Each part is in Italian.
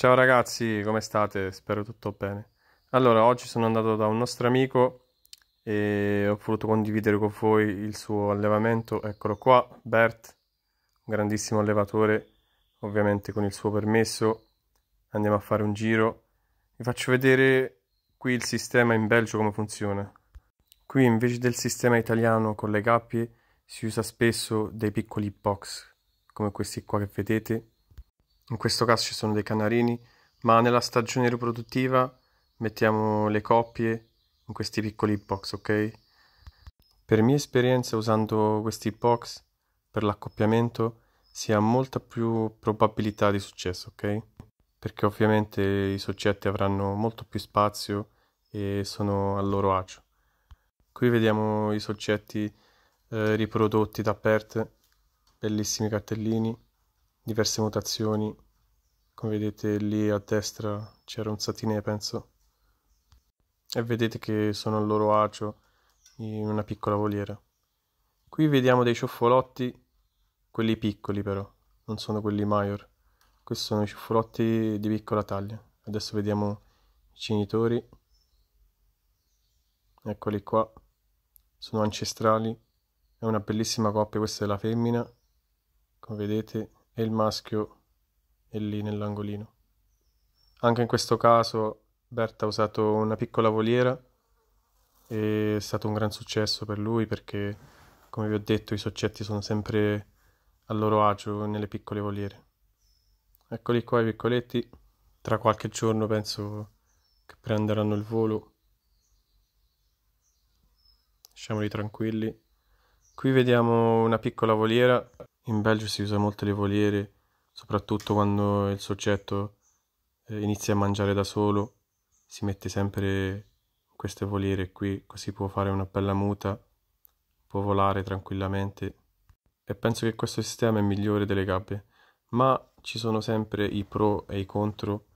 Ciao ragazzi, come state? Spero tutto bene. Allora, oggi sono andato da un nostro amico e ho voluto condividere con voi il suo allevamento. Eccolo qua, Bert, un grandissimo allevatore, ovviamente con il suo permesso. Andiamo a fare un giro. Vi faccio vedere qui il sistema in Belgio come funziona. Qui invece del sistema italiano con le gabbie si usa spesso dei piccoli box, come questi qua che vedete, in questo caso ci sono dei canarini, ma nella stagione riproduttiva mettiamo le coppie in questi piccoli hip box, ok? Per mia esperienza usando questi hip box per l'accoppiamento si ha molta più probabilità di successo, ok? Perché ovviamente i soggetti avranno molto più spazio e sono al loro agio. Qui vediamo i soggetti eh, riprodotti da Pert, bellissimi cartellini diverse mutazioni come vedete lì a destra c'era un satinè penso e vedete che sono al loro agio in una piccola voliera qui vediamo dei ciuffolotti quelli piccoli però non sono quelli major questi sono i ciuffolotti di piccola taglia adesso vediamo i genitori. eccoli qua sono ancestrali è una bellissima coppia questa è la femmina come vedete e il maschio è lì nell'angolino. Anche in questo caso Berta ha usato una piccola voliera e è stato un gran successo per lui perché, come vi ho detto, i soggetti sono sempre a loro agio nelle piccole voliere. Eccoli qua i piccoletti, tra qualche giorno penso che prenderanno il volo. Lasciamoli tranquilli. Qui vediamo una piccola voliera in Belgio si usa molto le voliere, soprattutto quando il soggetto eh, inizia a mangiare da solo, si mette sempre queste voliere qui, così può fare una bella muta, può volare tranquillamente. E penso che questo sistema è migliore delle gabbie, ma ci sono sempre i pro e i contro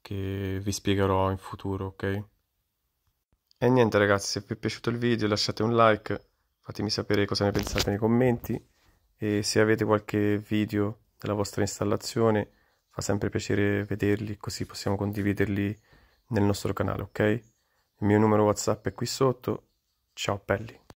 che vi spiegherò in futuro, ok? E niente ragazzi, se vi è piaciuto il video lasciate un like, fatemi sapere cosa ne pensate nei commenti e se avete qualche video della vostra installazione fa sempre piacere vederli così possiamo condividerli nel nostro canale, ok? Il mio numero WhatsApp è qui sotto. Ciao belli!